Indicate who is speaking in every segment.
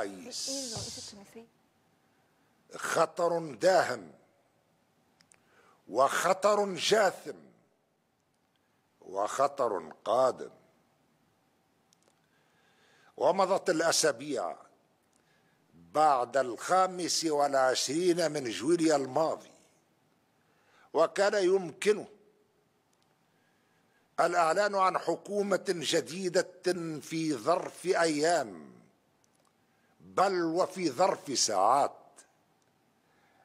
Speaker 1: قيس إيه إيه؟ خطر داهم وخطر جاثم وخطر قادم ومضت الأسابيع بعد الخامس والعشرين من جويليا الماضي وكان يمكنه الإعلان عن حكومة جديدة في ظرف أيام بل وفي ظرف ساعات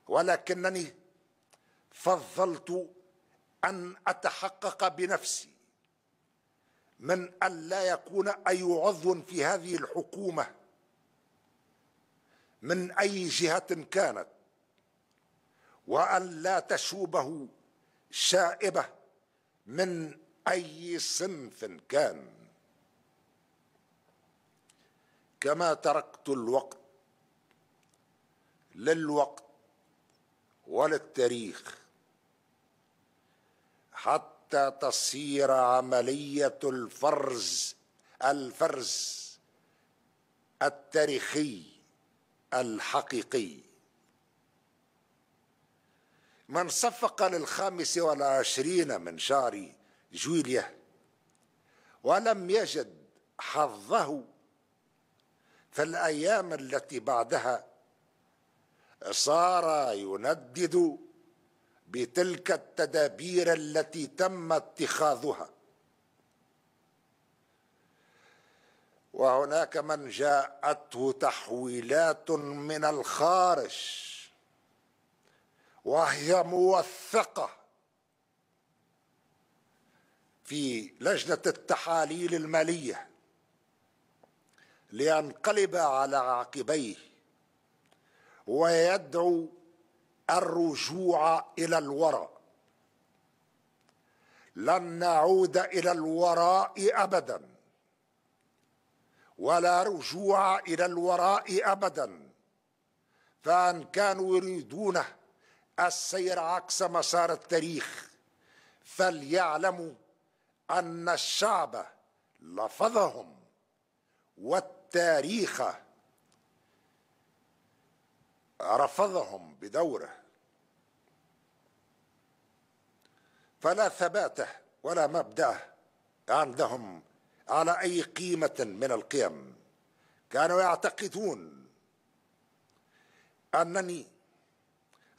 Speaker 1: ولكنني فضلت ان اتحقق بنفسي من الا يكون اي عضو في هذه الحكومه من اي جهه كانت وان لا تشوبه شائبه من اي صنف كان كما تركت الوقت للوقت وللتاريخ حتى تصير عملية الفرز الفرز التاريخي الحقيقي من صفق للخامس والعشرين من شهر جويلية ولم يجد حظه في الأيام التي بعدها صار يندد بتلك التدابير التي تم اتخاذها وهناك من جاءته تحويلات من الخارج وهي موثقه في لجنه التحاليل الماليه لينقلب على عقبيه ويدعو الرجوع الى الوراء لن نعود الى الوراء ابدا ولا رجوع الى الوراء ابدا فان كانوا يريدون السير عكس مسار التاريخ فليعلموا ان الشعب لفظهم واتقوا التاريخ رفضهم بدوره فلا ثباته ولا مبداه عندهم على اي قيمه من القيم كانوا يعتقدون انني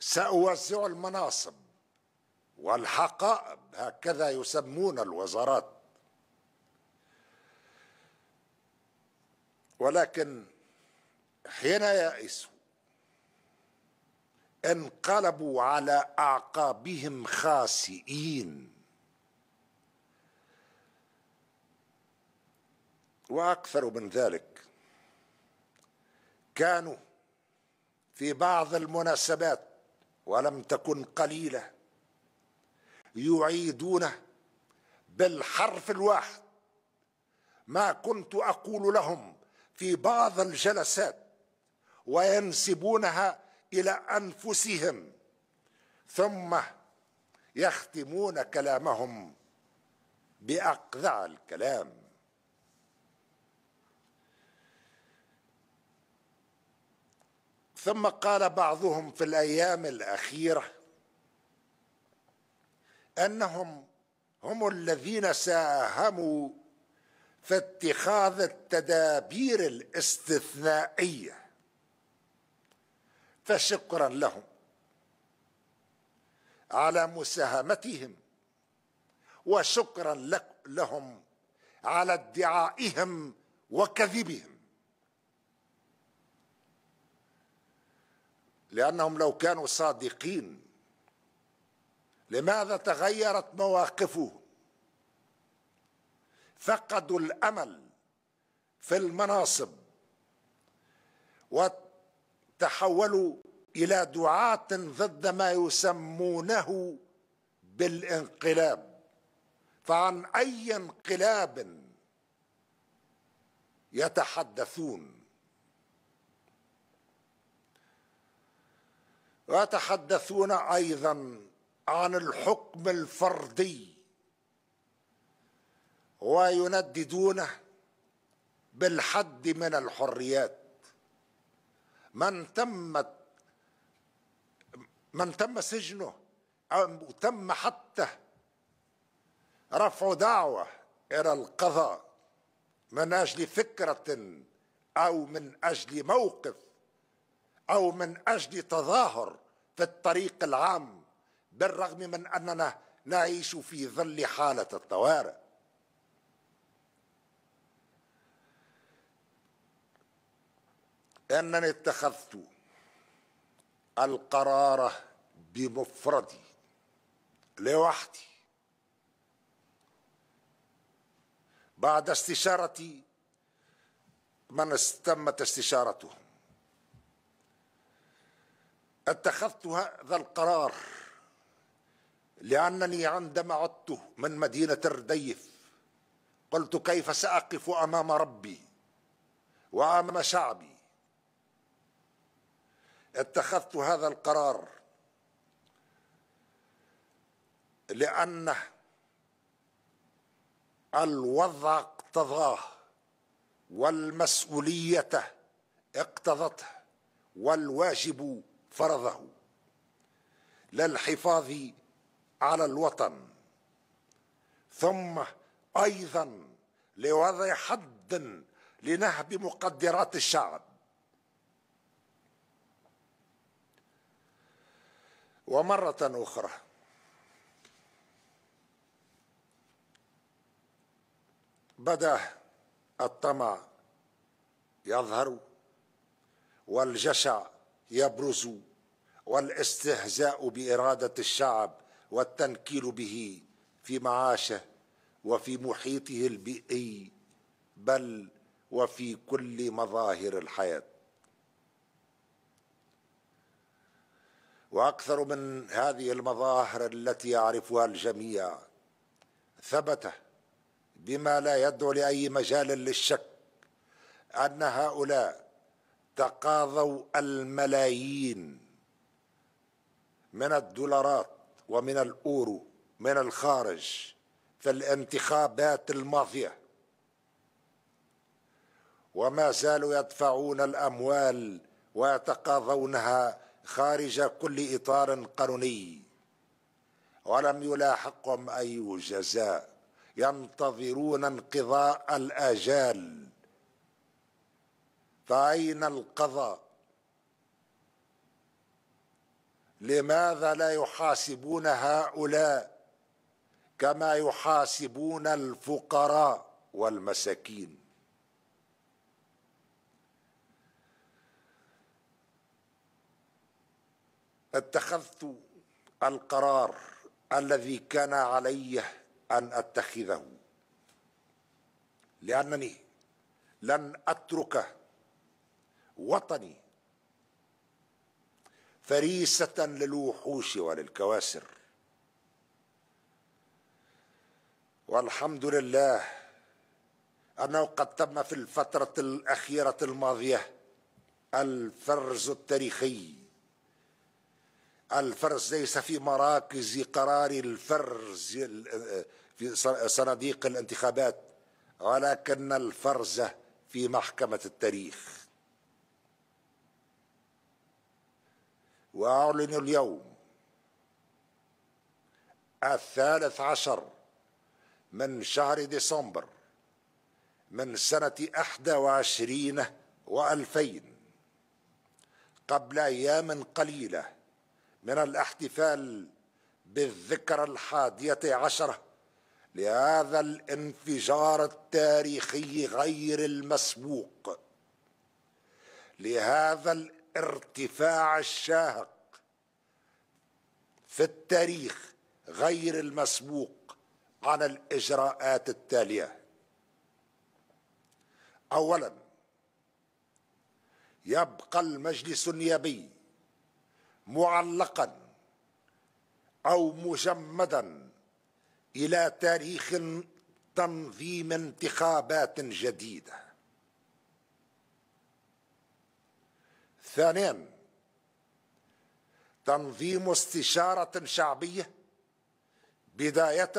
Speaker 1: ساوزع المناصب والحقائب هكذا يسمون الوزارات ولكن حين يئسوا انقلبوا على اعقابهم خاسئين واكثر من ذلك كانوا في بعض المناسبات ولم تكن قليله يعيدون بالحرف الواحد ما كنت اقول لهم في بعض الجلسات وينسبونها الى انفسهم ثم يختمون كلامهم باقذع الكلام ثم قال بعضهم في الايام الاخيره انهم هم الذين ساهموا في اتخاذ التدابير الاستثنائيه فشكرا لهم على مساهمتهم وشكرا لهم على ادعائهم وكذبهم لانهم لو كانوا صادقين لماذا تغيرت مواقفهم فقدوا الامل في المناصب وتحولوا الى دعاه ضد ما يسمونه بالانقلاب فعن اي انقلاب يتحدثون ويتحدثون ايضا عن الحكم الفردي ويندّدون بالحد من الحريات من تمت من تم سجنه أو تم حتى رفع دعوة إلى القضاء من أجل فكرة أو من أجل موقف أو من أجل تظاهر في الطريق العام بالرغم من أننا نعيش في ظل حالة الطوارئ أنني اتخذت القرار بمفردي لوحدي بعد استشارتي من تمت استشارتهم اتخذت هذا القرار لأنني عندما عدت من مدينة الرديف قلت كيف سأقف أمام ربي وأمام شعبي اتخذت هذا القرار لأن الوضع اقتضاه والمسؤولية اقتضته والواجب فرضه للحفاظ على الوطن ثم أيضا لوضع حد لنهب مقدرات الشعب ومرة أخرى بدا الطمع يظهر والجشع يبرز والاستهزاء بإرادة الشعب والتنكيل به في معاشه وفي محيطه البيئي بل وفي كل مظاهر الحياه واكثر من هذه المظاهر التي يعرفها الجميع ثبت بما لا يدعو لاي مجال للشك ان هؤلاء تقاضوا الملايين من الدولارات ومن الاورو من الخارج في الانتخابات الماضيه وما زالوا يدفعون الاموال ويتقاضونها خارج كل إطار قانوني ولم يلاحقهم أي جزاء ينتظرون انقضاء الآجال فأين القضاء لماذا لا يحاسبون هؤلاء كما يحاسبون الفقراء والمساكين اتخذت القرار الذي كان علي ان اتخذه لانني لن اترك وطني فريسه للوحوش وللكواسر والحمد لله انه قد تم في الفتره الاخيره الماضيه الفرز التاريخي الفرز ليس في مراكز قرار الفرز آه، في صناديق الانتخابات ولكن الفرز في محكمة التاريخ وأعلن اليوم الثالث عشر من شهر ديسمبر من سنة أحدى وعشرين وألفين قبل أيام قليلة من الاحتفال بالذكرى الحادية عشرة لهذا الانفجار التاريخي غير المسبوق لهذا الارتفاع الشاهق في التاريخ غير المسبوق عن الإجراءات التالية أولا يبقى المجلس النيابي معلقا او مجمدا الى تاريخ تنظيم انتخابات جديده ثانيا تنظيم استشاره شعبيه بدايه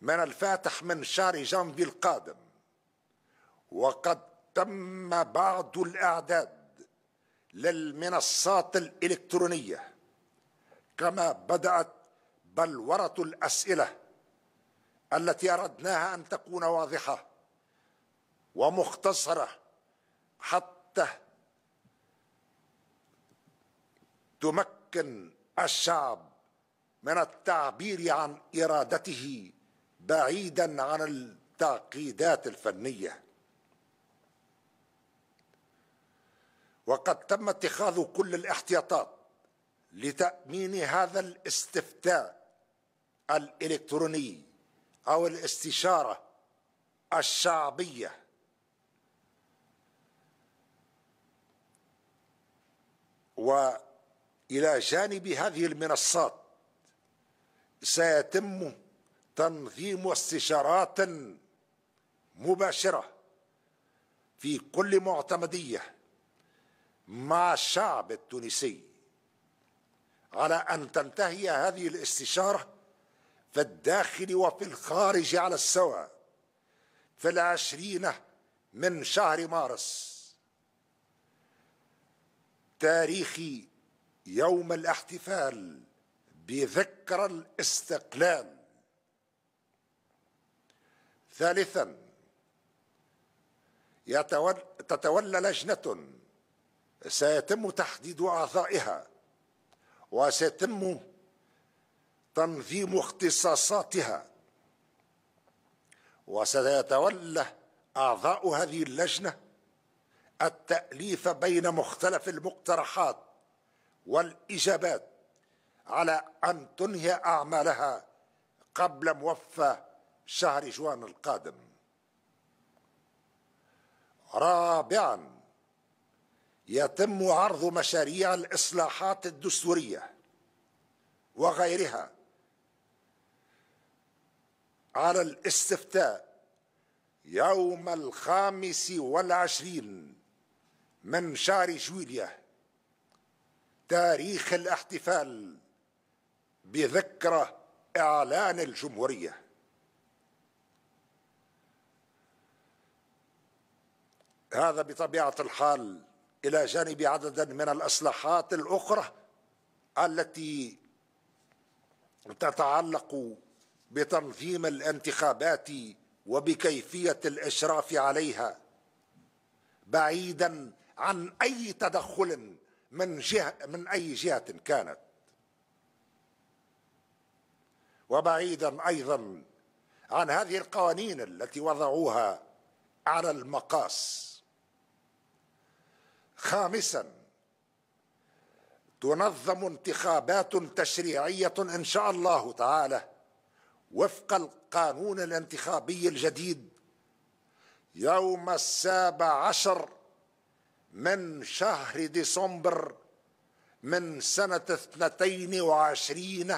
Speaker 1: من الفاتح من شهر جانفي القادم وقد تم بعض الاعداد للمنصات الإلكترونية كما بدأت بلورة الأسئلة التي أردناها أن تكون واضحة ومختصرة حتى تمكن الشعب من التعبير عن إرادته بعيدا عن التعقيدات الفنيه وقد تم اتخاذ كل الاحتياطات لتأمين هذا الاستفتاء الإلكتروني أو الاستشارة الشعبية وإلى جانب هذه المنصات سيتم تنظيم استشارات مباشرة في كل معتمديه مع الشعب التونسي على أن تنتهي هذه الاستشارة في الداخل وفي الخارج على السواء في العشرين من شهر مارس تاريخ يوم الاحتفال بذكرى الاستقلال ثالثا تتولى لجنه سيتم تحديد أعضائها وسيتم تنظيم اختصاصاتها وسيتولى أعضاء هذه اللجنة التأليف بين مختلف المقترحات والإجابات على أن تنهي أعمالها قبل موفى شهر جوان القادم رابعاً يتم عرض مشاريع الإصلاحات الدستورية وغيرها على الاستفتاء يوم الخامس والعشرين من شهر جويلية تاريخ الاحتفال بذكرى إعلان الجمهورية هذا بطبيعة الحال إلى جانب عدد من الإصلاحات الأخرى التي تتعلق بتنظيم الانتخابات وبكيفية الإشراف عليها بعيدا عن أي تدخل من جهة من أي جهة كانت وبعيدا أيضا عن هذه القوانين التي وضعوها على المقاس خامسا تنظم انتخابات تشريعية إن شاء الله تعالى وفق القانون الانتخابي الجديد يوم السابع عشر من شهر ديسمبر من سنة اثنتين وعشرين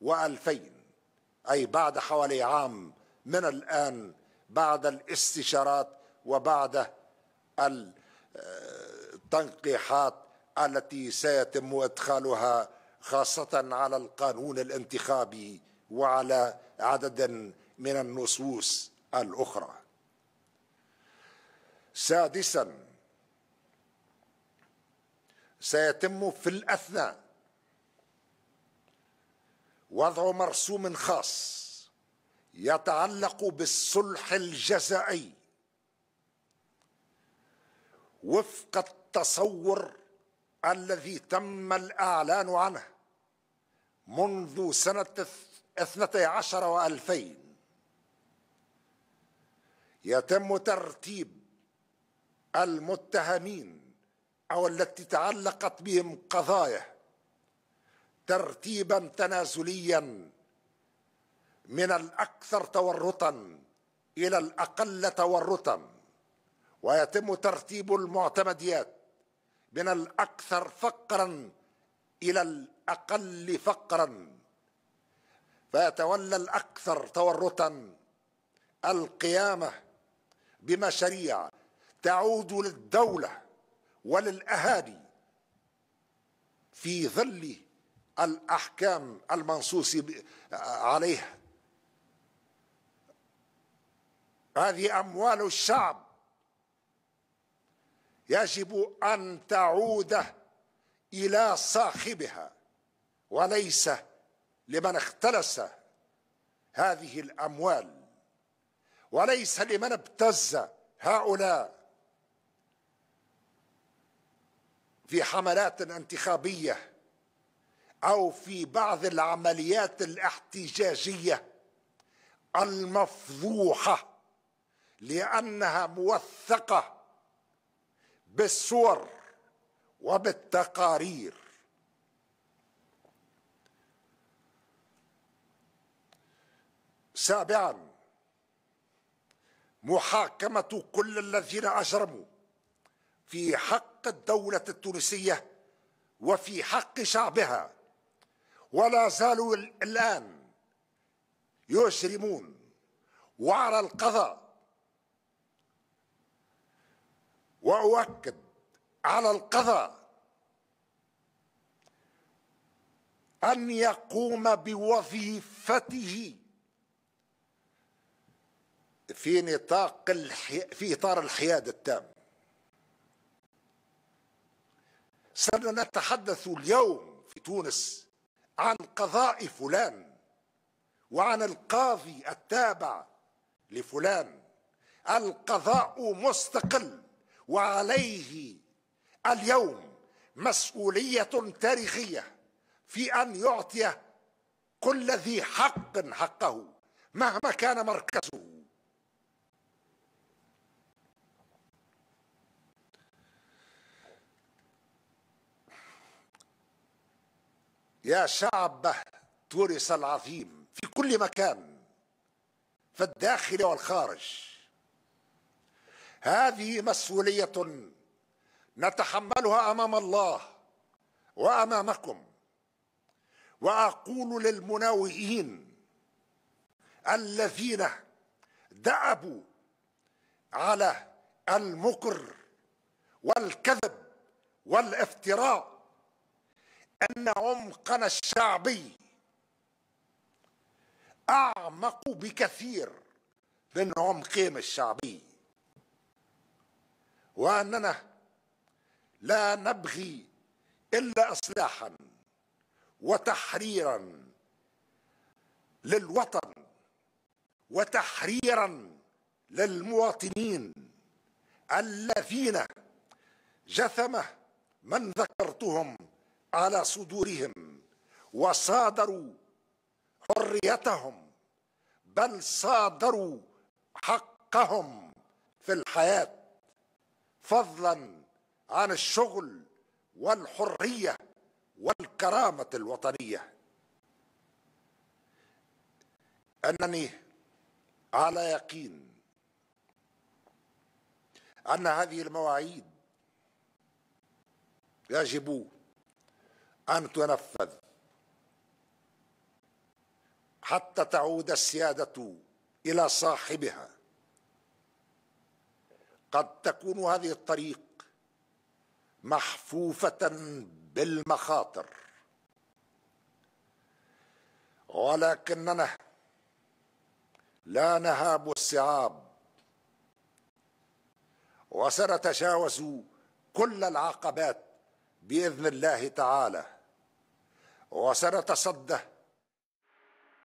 Speaker 1: وألفين أي بعد حوالي عام من الآن بعد الاستشارات وبعد التنقيحات التي سيتم ادخالها خاصه على القانون الانتخابي وعلى عدد من النصوص الاخرى سادسا سيتم في الاثناء وضع مرسوم خاص يتعلق بالصلح الجزائي وفق التصور الذي تم الإعلان عنه منذ سنة اثنتي عشر وألفين يتم ترتيب المتهمين أو التي تعلقت بهم قضايا ترتيبا تنازليا من الأكثر تورطا إلى الأقل تورطا ويتم ترتيب المعتمديات من الاكثر فقرا الى الاقل فقرا فيتولى الاكثر تورطا القيامه بمشاريع تعود للدوله وللاهالي في ظل الاحكام المنصوص عليها هذه اموال الشعب يجب ان تعود الى صاحبها وليس لمن اختلس هذه الاموال وليس لمن ابتز هؤلاء في حملات انتخابيه او في بعض العمليات الاحتجاجيه المفضوحه لانها موثقه بالصور وبالتقارير سابعا محاكمة كل الذين أجرموا في حق الدولة التونسية وفي حق شعبها ولا زالوا الآن يجرمون وعلى القضاء واؤكد على القضاء ان يقوم بوظيفته في نطاق الحي... في اطار الحياد التام سنتحدث اليوم في تونس عن قضاء فلان وعن القاضي التابع لفلان القضاء مستقل وعليه اليوم مسؤوليه تاريخيه في ان يعطي كل ذي حق حقه مهما كان مركزه يا شعب تورس العظيم في كل مكان في الداخل والخارج هذه مسؤوليه نتحملها امام الله وامامكم واقول للمناوئين الذين دأبوا على المكر والكذب والافتراء ان عمقنا الشعبي اعمق بكثير من عمقهم الشعبي وأننا لا نبغي إلا إصلاحا وتحريرا للوطن وتحريرا للمواطنين الذين جثم من ذكرتهم على صدورهم وصادروا حريتهم بل صادروا حقهم في الحياه فضلا عن الشغل والحريه والكرامه الوطنيه انني على يقين ان هذه المواعيد يجب ان تنفذ حتى تعود السياده الى صاحبها قد تكون هذه الطريق محفوفه بالمخاطر ولكننا لا نهاب الصعاب وسنتجاوز كل العقبات باذن الله تعالى وسنتصدى